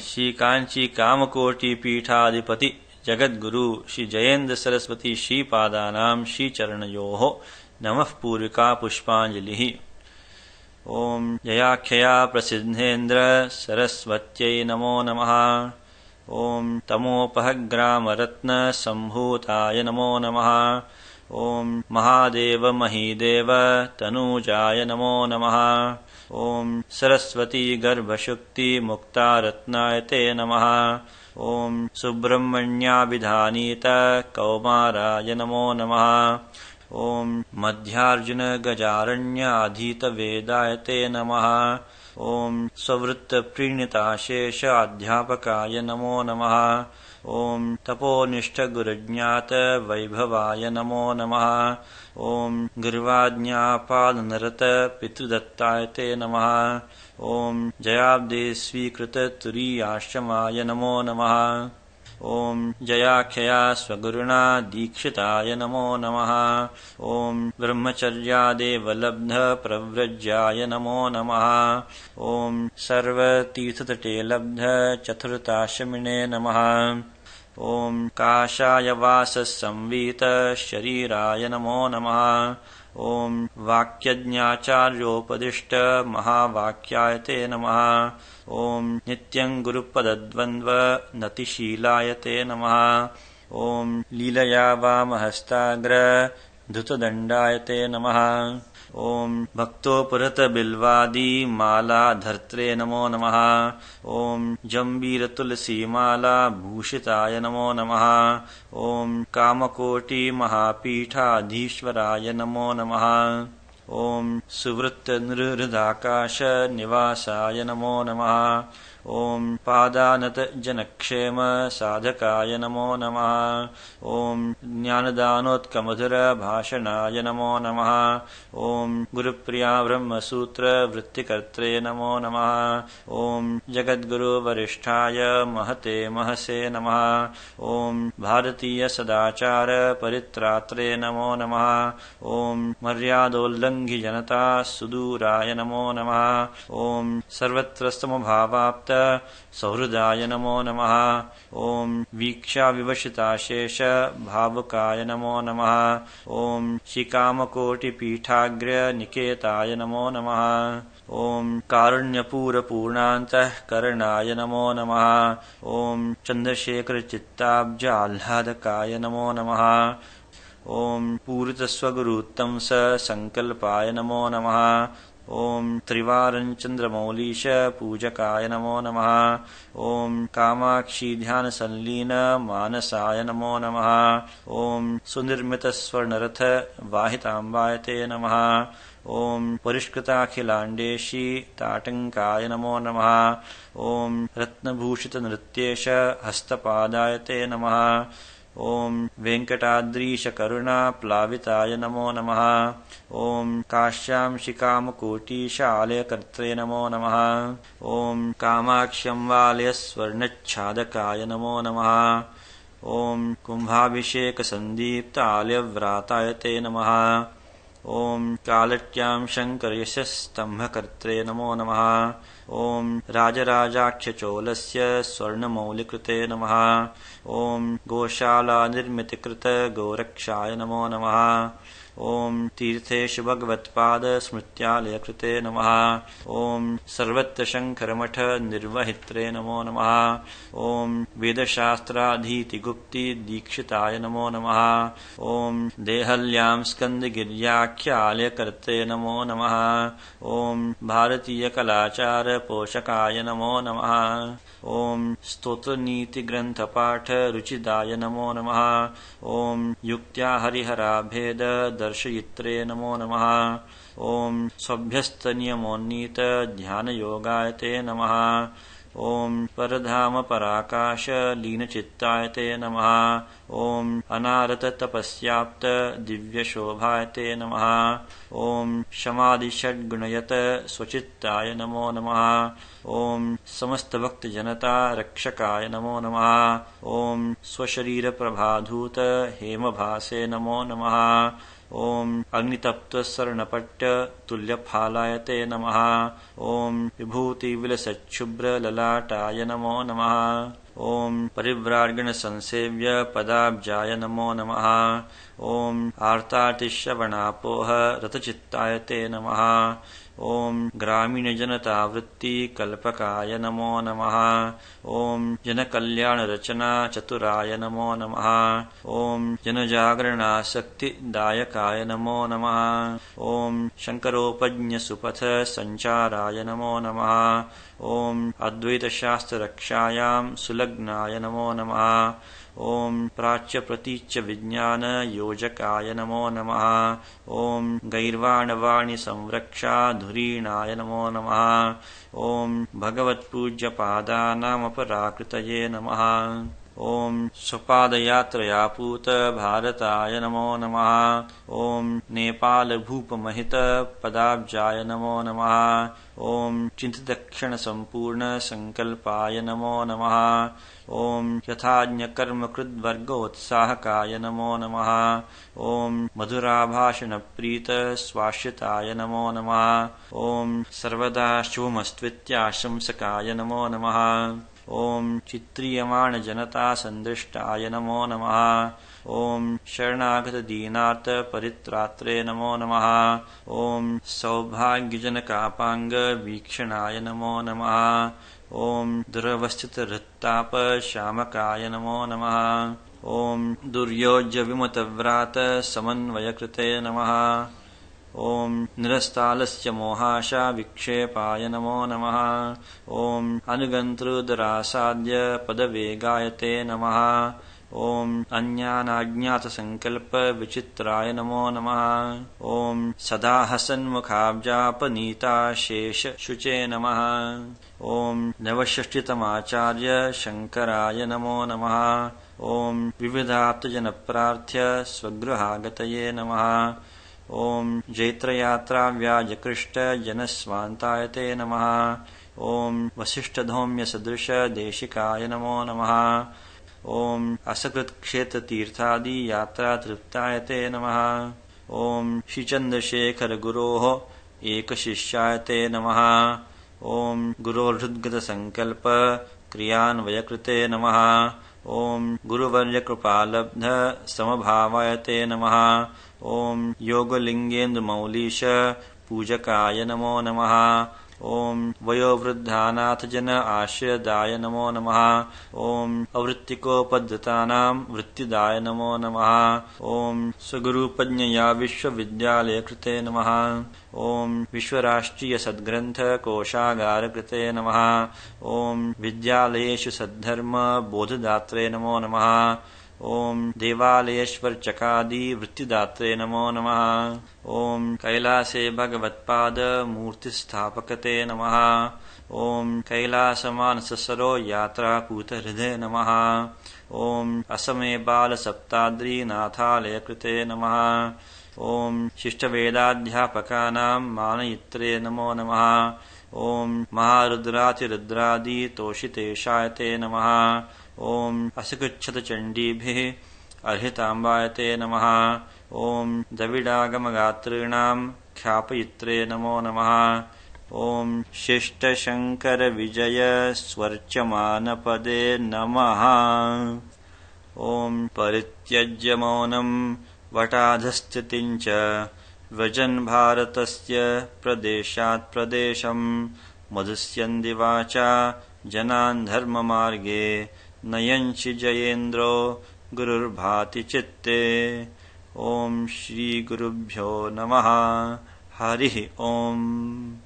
श्री कांची कामकोटि पीठाधिपति जगद्गुरु श्री जयेंद्र सरस्वती श्री पादानाम श्री चरणयोः नमः पूर्विका पुष्पांजलिः ॐ जयाख्यया प्रसिद्धेन्द्र सरस्वत्यै नमो नमः ॐ तमोपहग्रामरत्नसम्भूताय नमो नमः ॐ महादेव महीदेव तनूजाय नमो नमः ॐ सरस्वती गर्भशुक्ति रत्नाय ते नमः ॐ सुब्रह्मण्याभिधानीत कौमाराय नमो नमः ॐ मध्यार्जुन वेदाय ते नमः ॐ अध्यापकाय नमो नमः ॐ तपोनिष्ठगुरुज्ञात वैभवाय नमो नमः ॐ पितृदत्ताय पितृदत्तायते नमः ॐ जयाब्दे स्वीकृततुरीयाश्रमाय नमो नमः ॐ जयाख्यया स्वगुरुणा दीक्षिताय नमो नमः ॐ ब्रह्मचर्यादेवलब्ध नमो नमः ॐ सर्वतीर्थतटे लब्ध नमः ॐ वासः शरीराय नमो नमः ॐ वाक्यज्ञाचार्योपदिष्टमहावाक्याय ते नमः ॐ नित्यङ्गुरुपदद्वन्द्वनतिशीलाय ते नमः ॐ लीलया वामहस्ताग्रधृतदण्डाय ते नमः ओम भक्तो पुरत बिल्वादी माला धर्त्रे नमो नमः तुलसी माला भूषिताय नमो नमः ओम कामकोटि महापीठाधीश्वराय नमो नमः ॐ निवासाय नमो नमः ॐ पादानतजनक्षेम साधकाय नमो नमः ॐ ज्ञानदानोत्कमधुरभाषणाय नमो नमः ॐ गुरुप्रिया ब्रह्मसूत्रवृत्तिकर्त्रे नमो नमः ॐ जगद्गुरुवरिष्ठाय महते महसे नमः ॐ परित्रात्रे नमो नमः ॐ मर्यादोल्लङ्घिजनता सुदूराय नमो नमः ॐ सर्वत्र समभावाप्त सौहृदाय नमो नमः ॐ वीक्षाविवशिताशेष भावुकाय नमो नमः ॐ निकेताय नमो नमः ॐ कारुण्यपूरपूर्णान्तःकरणाय नमो नमः ॐ चन्द्रशेखरचित्ताब्जाह्लादकाय नमो नमः ॐ पूरितस्वगुरुत्तं स सङ्कल्पाय नमो नमः त्रिवारं चंद्रमौलीश पूजकाय नमो नमः ध्यान कामाक्षीध्यानसल्लीन मानसाय नमो नमः ॐ सुनिर्मितस्वर्णरथ वाहितांबाय ते नम ओं परिष्कृताखिलाण्डेशी ताटङ्काय नमो नमः ॐ रत्नभूषितनृत्येश हस्तपादाय ते नमः ॐ वेङ्कटाद्रीशकरुणाप्लाविताय नमो नमः ॐ काश्यांशिकामकुटीश आलयकर्त्रे नमो नमः ॐ कामाक्ष्याम्वालयस्वर्णच्छादकाय नमो नमः ॐ कुम्भाभिषेकसन्दीप्तालयव्राताय ते नमः ॐ कालट्याम् शङ्कर्यस्य स्तम्भकर्त्रे नमो नमः ओम् राजराजाख्यचोलस्य स्वर्णमौलिकृते नमः ओम् गोशालानिर्मितिकृतगोरक्षाय नमो नमः ॐ तीर्थेषु कृते नमः ॐ शङ्करमठ निर्वहित्रे नमो नमः ॐ दीक्षिताय नमो नमः ॐ देहल्यां स्कन्दगिर्याख्यालयकर्त्रे नमो नमः ॐ भारतीयकलाचारपोषकाय नमो नमः ॐ स्तोत्रनीतिग्रन्थपाठ रुचिदाय नमो नमः ॐ युक्त्या भेद दर्शयित्रे नमो नमः ओम् स्वभ्यस्तनियमोन्नीत ध्यानयोगायते नमः ॐ परधाम पराकाश चित्ताय ते अनारत तपस्याप्त दिव्य शोभाय ते नमः ॐ क्षमादिषड्गुणयत स्वचित्ताय नमो समस्त भक्त जनता रक्षकाय नमो नम स्वशरीर प्रभाधूत हेम भासे नमो नम ॐ अग्नितप्तः सर्णपट्यतुल्यफालाय ते नमः ओम् विभूतिविलसच्छुभ्रललाटाय नमो नमः ॐ परिव्रार्गणसंसेव्य पदाब्जाय नमो नमः ॐ आर्तातिश्रवणापोह रतचित्ताय ते नमः जनता वृत्ति ग्रामीणजनतावृत्तिकल्पकाय नमो नमः ॐ जनकल्याणरचनाचतुराय नमो नमः ॐ जनजागरणासक्तिदायकाय नमो नमः ॐ शङ्करोपज्ञसुपथसञ्चाराय नमो नमः ॐ अद्वैतशास्त्ररक्षायां सुलग्नाय नमो नमः ओम प्राच्य प्रतीच्य विज्ञान योजकाय नमो नम ओं गैर्वाणवाणी संरक्षा धुरीणाय नमो नम ओं भगवत्पूज्य पादानामपराकृतये नमः ॐ स्वपादयात्रयापूतभारताय नमो नमः ॐ नेपालभूपमहितपदाब्जाय नमो नमः ॐ चिन्तदक्षिणसम्पूर्णसङ्कल्पाय नमो नमः ॐ यथाज्ञकर्मकृद्वर्गोत्साहकाय नमो नमः प्रीत स्वाश्रिताय नमो नमः ओम सर्वदा शुभमस्त्वित्याशंसकाय नमो नमः ॐ चित्रीयमाणजनतासन्दृष्टाय नमो नमः ॐ शरणागतदीनार्तपरित्रात्रे नमो नमः ॐ सौभाग्यजनकापाङ्गवीक्षणाय नमो नमः ॐ दुरवस्थितहृत्तापशामकाय नमो नमः ॐ दुर्योज्यविमतव्रातसमन्वयकृते नमः ॐ निरस्तालस्य मोहाशा विक्षेपाय नमो नमः ॐ अनुगन्तृदरासाद्य पदवेगायते नमः ओम् विचित्राय नमो नमः ॐ सदा हसन्मुखाब्जापनीताशेषशुचे नमः ॐ नवषष्टितमाचार्य शङ्कराय नमो नमः ॐ विविधाप्तजनप्रार्थ्य स्वगृहागतये नमः ॐ जैत्रयात्राव्याजकृष्टजनस्वान्ताय ते नमः ॐ वसिष्ठधौम्यसदृशदेशिकाय नमो नमः ॐ असकृत्क्षेत्रतीर्थादियात्रातृप्ताय ते नमः ॐ श्रीचन्द्रशेखरगुरोः एकशिष्याय ते नमः ॐ गुरोहृद्गतसङ्कल्प क्रियान्वयकृते नमः ॐ गुरुवर्यकृपालब्ध समभावाय ते नमः ॐ मौलीश पूजकाय नमो नमः ॐ जन आश्रयदाय नमो नमः ओम अवृत्तिकोपद्धतानां वृत्तिदाय नमो नमः ॐ स्वगुरुपज्ञया विश्वविद्यालयकृते नमः ॐ कृते नमः ओम विद्यालयेषु सद्धर्म बोधदात्रे नमो नमः ॐ देवालयेश्वर चकादि वृत्तिदात्रे नमो नमः ॐ कैलासे भगवत्पाद मूर्तिस्थापकते नमः ॐ कैलासमानससरो यात्रापूतहृदय नमः ॐ असमे बालसप्ताद्रीनाथालयकृते नमः शिष्ट शिष्टवेदाध्यापकानां मानयित्रे नमो नमः ॐ महारुद्रातिरुद्रादितोषितेशाय ते नमः ॐ असकृच्छतचण्डीभिः अर्हिताम्बाय ते ओं ॐ द्रविडागमगातॄणां ख्यापयित्रे नमो नमः ॐ शिष्टशङ्करविजयस्वर्चमानपदे नमः ॐ परित्यज्य मौनं वटाधस्थितिम् च व्रजन् भारतस्य प्रदेशात् प्रदेशम् मधुस्यन्दिवाचा जनान् धर्ममार्गे नयञ्चि जयेन्द्र गुरुर्भाति चित्ते ॐ गुरुभ्यो नमः हरिः ॐ